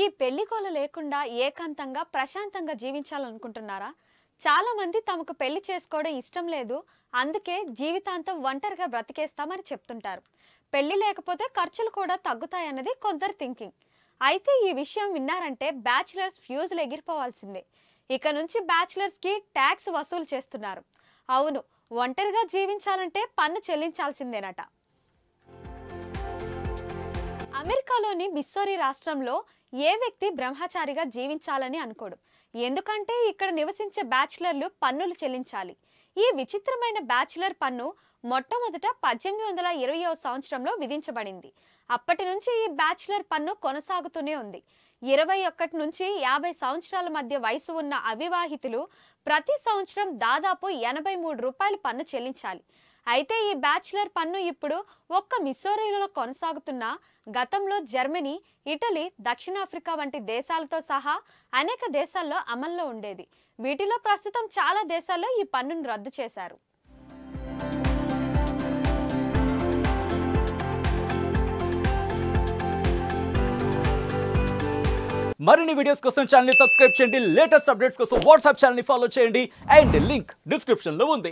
ఈ పెళ్లికోలు లేకుండా ఏకాంతంగా ప్రశాంతంగా జీవించాలనుకుంటున్నారా చాలామంది తమకు పెళ్లి చేసుకోవడం ఇష్టం లేదు అందుకే జీవితాంతం ఒంటరిగా బ్రతికేస్తామని చెప్తుంటారు పెళ్లి లేకపోతే ఖర్చులు కూడా తగ్గుతాయన్నది కొందరు థింకింగ్ అయితే ఈ విషయం విన్నారంటే బ్యాచిలర్స్ ఫ్యూజులు ఎగిరిపోవాల్సిందే ఇక నుంచి బ్యాచిలర్స్కి ట్యాక్స్ వసూలు చేస్తున్నారు అవును ఒంటరిగా జీవించాలంటే పన్ను చెల్లించాల్సిందేనట అమెరికాలోని మిస్సోరీ రాష్ట్రంలో ఏ వ్యక్తి బ్రహ్మచారిగా జీవించాలని అనుకోడు ఎందుకంటే ఇక్కడ నివసించే బ్యాచిలర్లు పన్నులు చెల్లించాలి ఈ విచిత్రమైన బ్యాచిలర్ పన్ను మొట్టమొదట పద్దెనిమిది వందల ఇరవయో సంవత్సరంలో విధించబడింది అప్పటి నుంచి ఈ బ్యాచిలర్ పన్ను కొనసాగుతూనే ఉంది ఇరవై ఒకటి నుంచి యాభై సంవత్సరాల మధ్య వయసు ఉన్న అవివాహితులు ప్రతి సంవత్సరం దాదాపు ఎనభై మూడు రూపాయలు పన్ను చెల్లించాలి అయితే ఈ బ్యాచిలర్ పన్ను ఇప్పుడు ఒక్క మిస్సోరీలో కొనసాగుతున్న గతంలో జర్మనీ ఇటలీ దక్షిణాఫ్రికా వంటి దేశాలతో సహా అనేక దేశాల్లో అమల్లో ఉండేది వీటిలో ప్రస్తుతం చాలా దేశాల్లో ఈ పన్నును రద్దు చేశారు మరిన్ని వీడియోస్ కోసం ఛానల్ సబ్స్క్రైబ్ చేయండి లేటెస్ట్ అప్డేట్స్ కోసం వాట్సాప్ ఛానల్ ఫాలో చేయండి అండ్ లింక్ డిస్క్రిప్షన్లో ఉంది